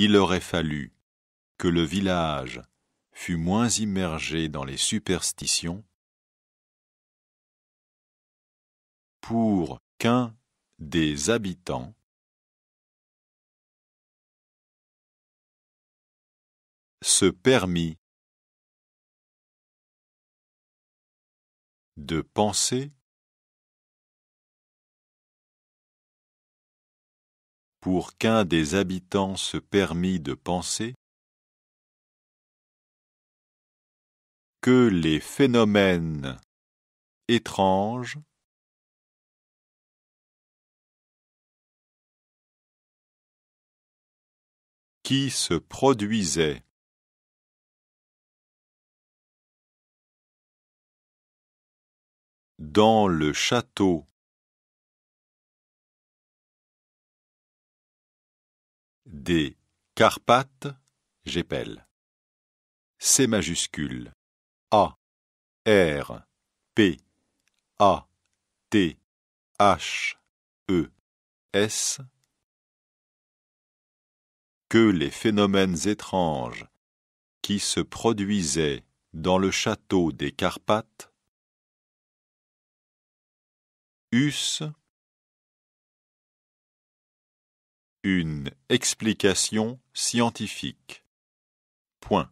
Il aurait fallu que le village fût moins immergé dans les superstitions pour qu'un des habitants se permit de penser pour qu'un des habitants se permît de penser que les phénomènes étranges qui se produisaient dans le château Des Carpates, j'épelle. C majuscule. A, R, P, A, T, H, E, S. Que les phénomènes étranges qui se produisaient dans le château des Carpates eussent Une explication scientifique. Point.